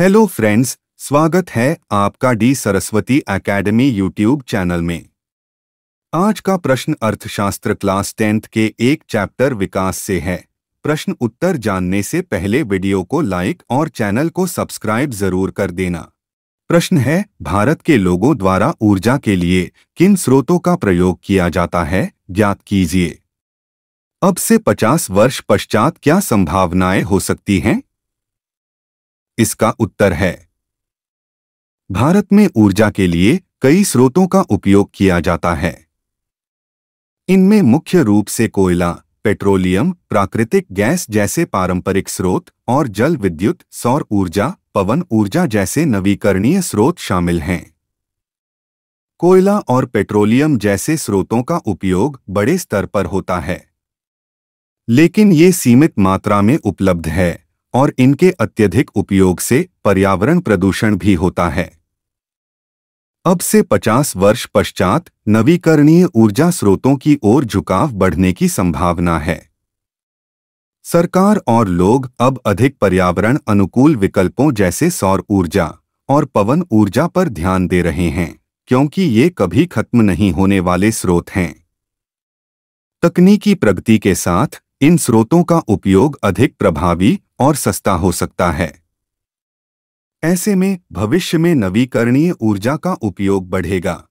hello friends स्वागत है आपका D Saraswati academy YouTube channel में आज का प्रश्न अर्थशास्त्र क्लास टेंथ के एक चैप्टर विकास से है प्रश्न उत्तर जानने से पहले वीडियो को लाइक और चैनल को सब्सक्राइब जरूर कर देना प्रश्न है भारत के लोगों द्वारा ऊर्जा के लिए किन स्रोतों का प्रयोग किया जाता है ज्ञात कीजिए अब से 50 वर्ष पश्चात क्या संभावनाएं हो सकती हैं इसका उत्तर है भारत में ऊर्जा के लिए कई स्रोतों का उपयोग किया जाता है इनमें मुख्य रूप से कोयला पेट्रोलियम प्राकृतिक गैस जैसे पारंपरिक स्रोत और जल विद्युत सौर ऊर्जा पवन ऊर्जा जैसे नवीकरणीय स्रोत शामिल हैं कोयला और पेट्रोलियम जैसे स्रोतों का उपयोग बड़े स्तर पर होता है लेकिन ये सीमित मात्रा में उपलब्ध है और इनके अत्यधिक उपयोग से पर्यावरण प्रदूषण भी होता है अब से 50 वर्ष पश्चात नवीकरणीय ऊर्जा स्रोतों की ओर झुकाव बढ़ने की संभावना है सरकार और लोग अब अधिक पर्यावरण अनुकूल विकल्पों जैसे सौर ऊर्जा और पवन ऊर्जा पर ध्यान दे रहे हैं क्योंकि ये कभी खत्म नहीं होने वाले स्रोत हैं तकनीकी प्रगति के साथ इन स्रोतों का उपयोग अधिक प्रभावी और सस्ता हो सकता है ऐसे में भविष्य में नवीकरणीय ऊर्जा का उपयोग बढ़ेगा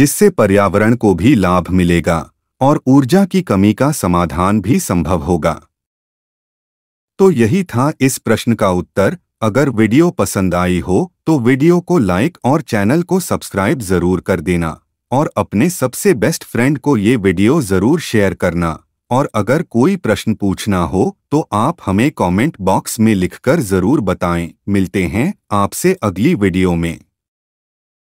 जिससे पर्यावरण को भी लाभ मिलेगा और ऊर्जा की कमी का समाधान भी संभव होगा तो यही था इस प्रश्न का उत्तर अगर वीडियो पसंद आई हो तो वीडियो को लाइक और चैनल को सब्सक्राइब जरूर कर देना और अपने सबसे बेस्ट फ्रेंड को ये वीडियो जरूर शेयर करना और अगर कोई प्रश्न पूछना हो तो आप हमें कमेंट बॉक्स में लिखकर ज़रूर बताएं मिलते हैं आपसे अगली वीडियो में